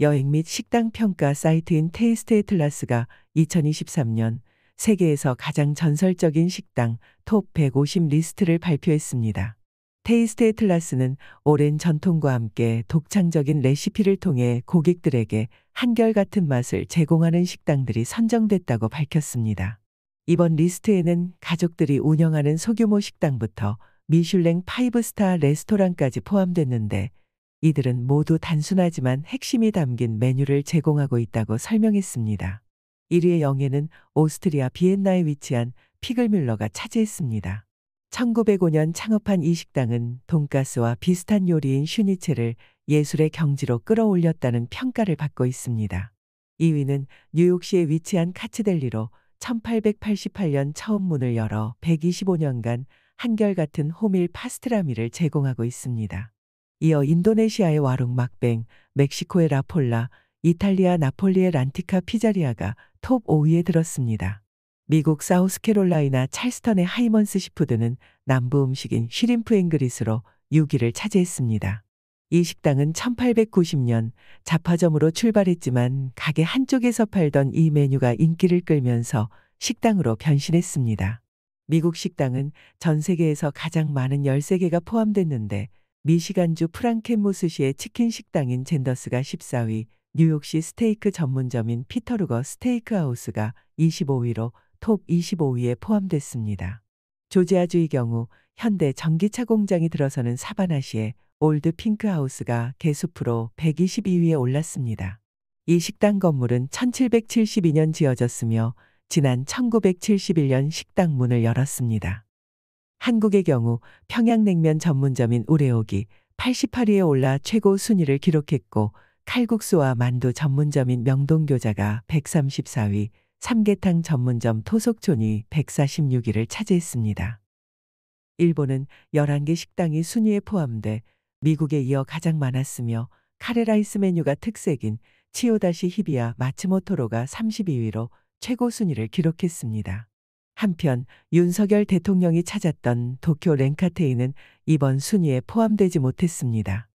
여행 및 식당 평가 사이트인 테이스트 애틀라스가 2023년 세계에서 가장 전설적인 식당 톱 150 리스트를 발표했습니다. 테이스트 애틀라스는 오랜 전통과 함께 독창적인 레시피를 통해 고객들에게 한결같은 맛을 제공하는 식당들이 선정됐다고 밝혔습니다. 이번 리스트에는 가족들이 운영하는 소규모 식당부터 미슐랭 5스타 레스토랑까지 포함됐는데 이들은 모두 단순하지만 핵심이 담긴 메뉴를 제공하고 있다고 설명했습니다. 1위의 영예는 오스트리아 비엔나에 위치한 피글뮬러가 차지했습니다. 1905년 창업한 이 식당은 돈가스와 비슷한 요리인 슈니체를 예술의 경지로 끌어올렸다는 평가를 받고 있습니다. 2위는 뉴욕시에 위치한 카츠델리로 1888년 처음 문을 열어 125년간 한결같은 호밀 파스트라미를 제공하고 있습니다. 이어 인도네시아의 와룽 막뱅, 멕시코의 라폴라, 이탈리아 나폴리의 란티카 피자리아가 톱 5위에 들었습니다. 미국 사우스캐롤라이나 찰스턴의 하이먼스 시푸드는 남부 음식인 쉬림프 앵그리스로 6위를 차지했습니다. 이 식당은 1890년 자파점으로 출발했지만 가게 한쪽에서 팔던 이 메뉴가 인기를 끌면서 식당으로 변신했습니다. 미국 식당은 전 세계에서 가장 많은 13개가 포함됐는데 미시간주 프랑켄모스시의 치킨 식당인 젠더스가 14위, 뉴욕시 스테이크 전문점인 피터루거 스테이크하우스가 25위로 톱 25위에 포함됐습니다. 조지아주의 경우 현대 전기차 공장이 들어서는 사바나시의 올드 핑크하우스가 개수프로 122위에 올랐습니다. 이 식당 건물은 1772년 지어졌으며 지난 1971년 식당 문을 열었습니다. 한국의 경우 평양냉면 전문점인 우레옥이 88위에 올라 최고 순위를 기록했고 칼국수와 만두 전문점인 명동교자가 134위, 삼계탕 전문점 토속촌이 146위를 차지했습니다. 일본은 11개 식당이 순위에 포함돼 미국에 이어 가장 많았으며 카레라이스 메뉴가 특색인 치오다시 히비아 마츠모토로가 32위로 최고 순위를 기록했습니다. 한편 윤석열 대통령이 찾았던 도쿄 랭카테이는 이번 순위에 포함되지 못했습니다.